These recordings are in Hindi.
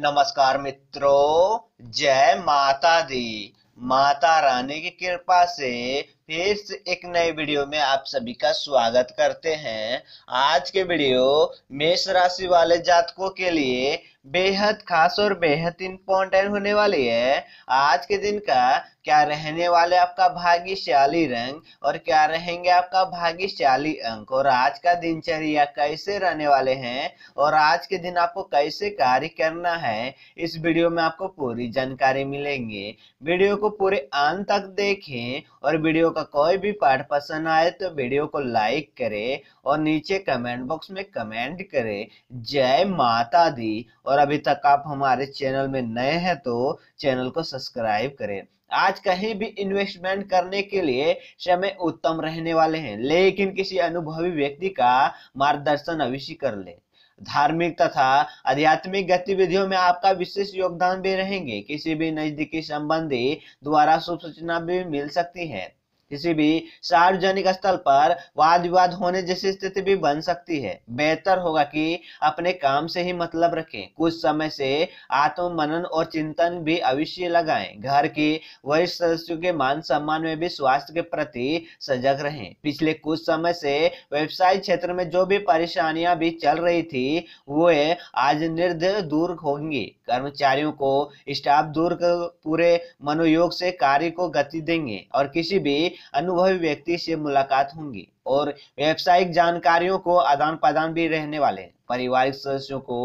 नमस्कार मित्रों जय माता दी माता रानी की कृपा से फिर से एक नए वीडियो में आप सभी का स्वागत करते हैं आज के वीडियो मेष राशि वाले जातकों के लिए बेहद खास और बेहद इंपॉर्टेंट होने वाली है आज के दिन का क्या रहने वाले आपका भाग्यशाली रंग और क्या रहेंगे आपका भाग्यशाली अंक और आज का दिनचर्या कैसे रहने वाले हैं और आज के दिन आपको कैसे कार्य करना है इस वीडियो में आपको पूरी जानकारी मिलेंगे वीडियो को पूरे अंत तक देखें और वीडियो का कोई भी पार्ट पसंद आए तो वीडियो को लाइक करें और नीचे कमेंट बॉक्स में कमेंट करें जय माता दी और अभी तक आप हमारे चैनल में नए हैं तो चैनल को सब्सक्राइब करें आज कहीं भी इन्वेस्टमेंट करने के लिए समय उत्तम रहने वाले हैं लेकिन किसी अनुभवी व्यक्ति का मार्गदर्शन अवश्य कर ले धार्मिक तथा आध्यात्मिक गतिविधियों में आपका विशेष योगदान भी रहेंगे किसी भी नजदीकी संबंधी द्वारा शुभ सूचना भी मिल सकती है किसी भी सार्वजनिक स्थल पर वाद विवाद होने जैसी स्थिति भी बन सकती है बेहतर होगा कि अपने काम से ही मतलब रखें कुछ समय से आत्म मनन और चिंतन भी अवश्य लगाएं घर के वरिष्ठ सदस्यों के मान सम्मान में भी स्वास्थ्य के प्रति सजग रहें पिछले कुछ समय से व्यवसाय क्षेत्र में जो भी परेशानियां भी चल रही थी वो आज निर्द दूर होंगी कर्मचारियों को स्टाफ दूर पूरे मनोयोग से कार्य को गति देंगे और किसी भी अनुभवी व्यक्ति से मुलाकात होंगी और व्यावसायिक जानकारियों को आदान प्रदान भी रहने वाले पारिवारिक सदस्यों को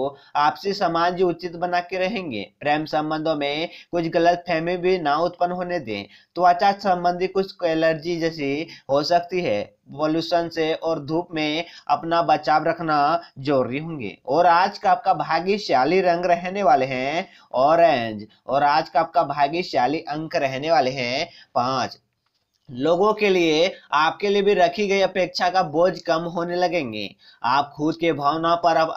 आपसी समाज उचित बना के रहेंगे प्रेम संबंधों में कुछ गलत फहमी भी ना उत्पन्न होने दें त्वचा तो संबंधी कुछ एलर्जी जैसी हो सकती है पॉल्यूशन से और धूप में अपना बचाव रखना जरूरी होंगे और आज का आपका भाग्यशाली रंग रहने वाले हैं ऑरेंज और आज का आपका भाग्यशाली अंक रहने वाले हैं पांच लोगों के लिए आपके लिए भी रखी गई अपेक्षा का बोझ कम होने लगेंगे आप खुद के भावना पर अब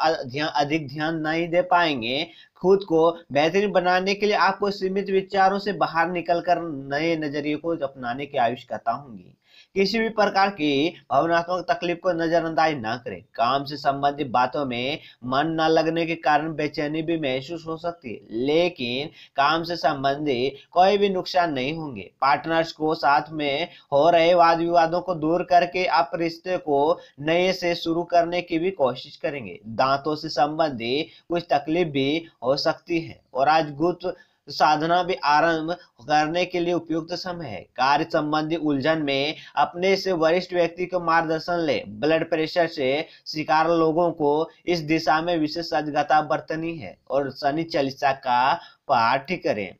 अधिक ध्यान नहीं दे पाएंगे खुद को बेहतरीन बनाने के लिए आपको सीमित विचारों से बाहर निकलकर नए नजरिए को अपनाने की आवश्यकता करता होंगी किसी भी प्रकार की भावनात्मक तकलीफ को नजरअंदाज न करें काम से संबंधित बातों में मन न लगने के कारण बेचैनी भी महसूस हो सकती है लेकिन काम से संबंधित कोई भी नुकसान नहीं होंगे पार्टनर्स को साथ में हो रहे वाद विवादों को दूर करके आप रिश्ते को नए से शुरू करने की भी कोशिश करेंगे दांतों से संबंधित कुछ तकलीफ भी हो सकती है और आज गुप्त साधना भी आरंभ करने के लिए उपयुक्त समय है कार्य संबंधी उलझन में अपने से वरिष्ठ व्यक्ति को मार्गदर्शन ले ब्लड प्रेशर से शिकार लोगों को इस दिशा में विशेष सजगता बरतनी है और शनि चालीसा का पाठ करें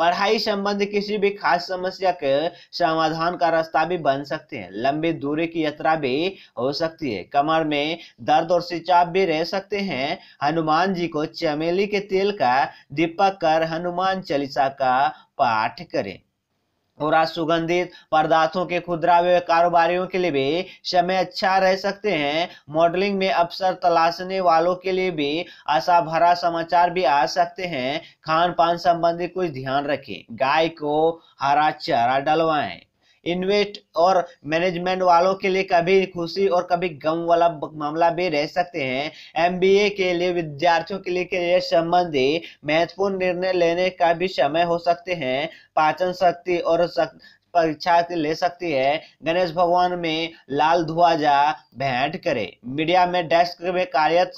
पढ़ाई संबंधी किसी भी खास समस्या के समाधान का रास्ता भी बन सकते हैं लंबी दूरी की यात्रा भी हो सकती है कमर में दर्द और सिंचाव भी रह सकते हैं हनुमान जी को चमेली के तेल का दीपक कर हनुमान चालीसा का पाठ करें और आज सुगंधित पदार्थों के खुदरा कारोबारियों के लिए भी समय अच्छा रह सकते हैं मॉडलिंग में अवसर तलाशने वालों के लिए भी आशा भरा समाचार भी आ सकते हैं खान पान संबंधी कुछ ध्यान रखें गाय को हरा चारा डलवाएं इन्वेस्ट और मैनेजमेंट वालों के लिए कभी खुशी और कभी गम वाला मामला भी रह सकते हैं एमबीए के लिए विद्यार्थियों के लिए करियर संबंधी महत्वपूर्ण निर्णय लेने का भी समय हो सकते हैं पाचन शक्ति और सक... परीक्षा ले सकती है गणेश भगवान में लाल ध्वजा भेंट करे मीडिया में डेस्क में कार्यरत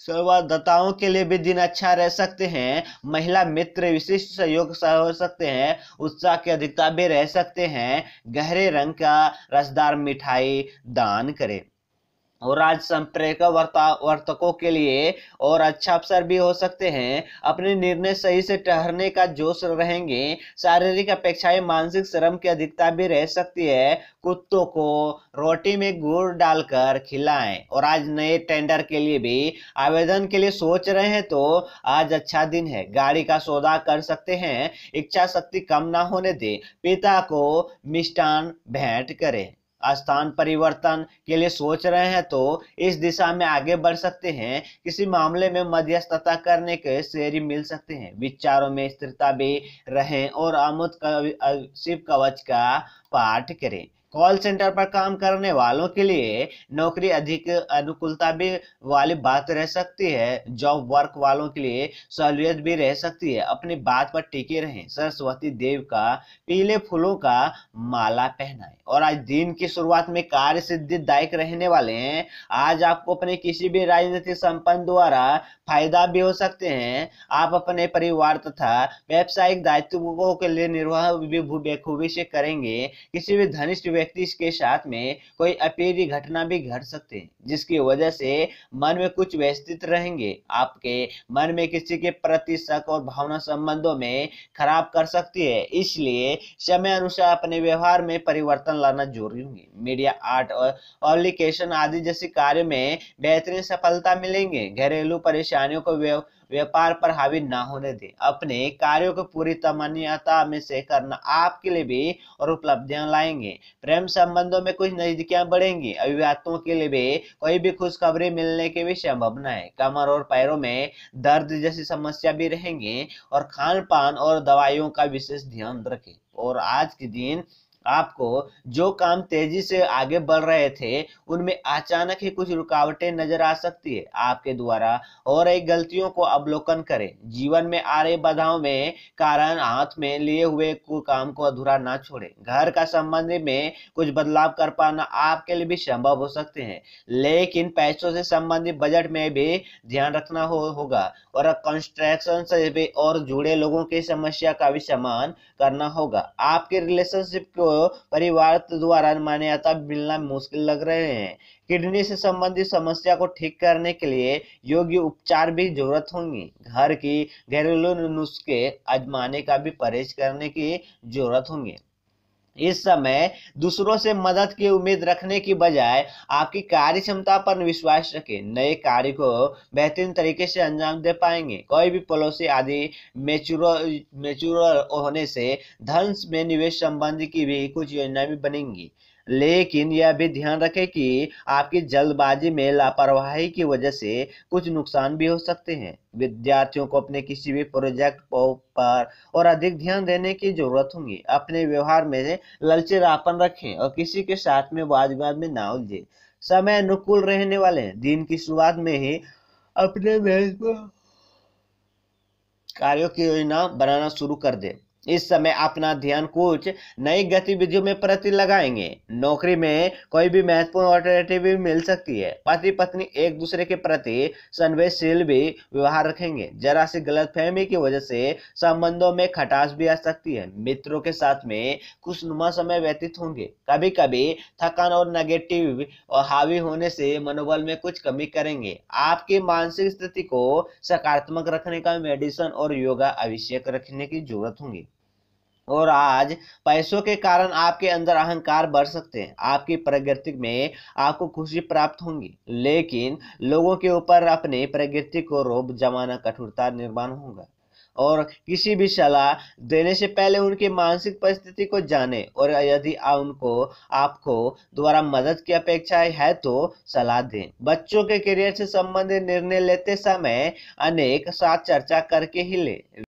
संवाददाताओं के लिए भी दिन अच्छा रह सकते हैं महिला मित्र विशिष्ट सहयोग हो सकते हैं उत्साह की अधिकता भी रह सकते हैं गहरे रंग का रसदार मिठाई दान करें और आज संप्रेरक वर्तकों के लिए और अच्छा अवसर भी हो सकते हैं अपने निर्णय सही से ठहरने का जोश रहेंगे शारीरिक अपेक्षाएं मानसिक श्रम की अधिकता भी रह सकती है कुत्तों को रोटी में गुड़ डालकर खिलाएं और आज नए टेंडर के लिए भी आवेदन के लिए सोच रहे हैं तो आज अच्छा दिन है गाड़ी का सौदा कर सकते हैं इच्छा शक्ति कम ना होने दे पिता को मिष्टान भेंट करें स्थान परिवर्तन के लिए सोच रहे हैं तो इस दिशा में आगे बढ़ सकते हैं किसी मामले में मध्यस्थता करने के शेरी मिल सकते हैं विचारों में स्थिरता भी रहें और आमुद शिव कवच का पाठ करें कॉल सेंटर पर काम करने वालों के लिए नौकरी अधिक अनुकूलता भी वाली बात रह सकती है जॉब वर्क वालों के लिए सहूलियत भी रह सकती है अपनी बात पर टिके रहें सरस्वती देव का पीले फूलों का माला पहनाएं और आज दिन की शुरुआत में कार्य सिद्धिदायक रहने वाले हैं आज आपको अपने किसी भी राजनीतिक संपन्न द्वारा फायदा भी हो सकते हैं आप अपने परिवार तथा व्यावसायिक दायित्वों के लिए निर्वाह भी बेखूबी से करेंगे किसी भी धनिष्ठ व्यक्ति के साथ में कोई अप्रिय घटना भी घट सकती है जिसकी वजह से मन में कुछ व्यस्तित रहेंगे आपके मन में किसी के प्रति शक और भावना संबंधों में खराब कर सकती है इसलिए समय अनुसार अपने व्यवहार में परिवर्तन लाना जरूरी होंगे मीडिया आर्ट और पब्लिकेशन आदि जैसे कार्य में बेहतरीन सफलता मिलेंगे घरेलू परेशानियों को व्यापार पर हावी ना होने दें अपने कार्यों को पूरी तमन्यता में से करना आपके लिए भी और उपलब्धियां लाएंगे प्रेम संबंधों में कुछ नजदीकियां बढ़ेंगी अभिव्यक्तों के लिए भी कोई भी खुशखबरी मिलने की भी संभावना है कमर और पैरों में दर्द जैसी समस्या भी रहेंगी और खान पान और दवाइयों का विशेष ध्यान रखें और आज के दिन आपको जो काम तेजी से आगे बढ़ रहे थे उनमें अचानक ही कुछ रुकावटें नजर आ सकती है आपके द्वारा हो रही गलतियों को अवलोकन करें जीवन में आ रही बाधाओं में कारण हाथ में लिए हुए काम को अधूरा ना छोड़ें घर का संबंध में कुछ बदलाव कर पाना आपके लिए भी संभव हो सकते हैं लेकिन पैसों से संबंधित बजट में भी ध्यान रखना हो, होगा और कंस्ट्रक्शन से भी और जुड़े लोगों की समस्या का भी सम्मान करना होगा आपके रिलेशनशिप को परिवार द्वारा मान्यता मिलना मुश्किल लग रहे हैं किडनी से संबंधित समस्या को ठीक करने के लिए योग्य उपचार भी जरूरत होंगी घर की घरेलू नुस्खे आजमाने का भी परहेज करने की जरूरत होंगी इस समय दूसरों से मदद की उम्मीद रखने की बजाय आपकी कार्य क्षमता पर विश्वास रखें नए कार्य को बेहतरीन तरीके से अंजाम दे पाएंगे कोई भी पड़ोसी आदि मेचुर होने से धन में निवेश संबंधी की भी कुछ योजनाएं भी बनेंगी लेकिन यह भी ध्यान रखें कि आपकी जल्दबाजी में लापरवाही की वजह से कुछ नुकसान भी हो सकते हैं विद्यार्थियों को अपने किसी भी प्रोजेक्ट पर और अधिक ध्यान देने की जरूरत होगी अपने व्यवहार में ललचेरापन रखें और किसी के साथ में वाद विवाद में ना उलझे समय अनुकूल रहने वाले हैं दिन की शुरुआत में ही अपने कार्यों की योजना बनाना शुरू कर दे इस समय अपना ध्यान कुछ नई गतिविधियों में प्रति लगाएंगे नौकरी में कोई भी महत्वपूर्ण ऑल्टरनेटिव भी मिल सकती है पति पत्नी एक दूसरे के प्रति संवेदशील भी व्यवहार रखेंगे जरा सी गलत फहमी की वजह से संबंधों में खटास भी आ सकती है मित्रों के साथ में कुछ नुमा समय व्यतीत होंगे कभी कभी थकान और नेगेटिव और हावी होने से मनोबल में कुछ कमी करेंगे आपकी मानसिक स्थिति को सकारात्मक रखने का मेडिसन और योगा आवश्यक रखने की जरूरत होगी और आज पैसों के कारण आपके अंदर अहंकार बढ़ सकते हैं आपकी प्रगति में आपको खुशी प्राप्त होंगी लेकिन लोगों के ऊपर अपने प्रगति को रोब जमाना कठोरता निर्माण होगा और किसी भी सलाह देने से पहले उनकी मानसिक परिस्थिति को जाने और यदि उनको आपको द्वारा मदद की अपेक्षा है तो सलाह दें बच्चों के करियर से संबंधित निर्णय लेते समय अनेक साथ चर्चा करके ही लें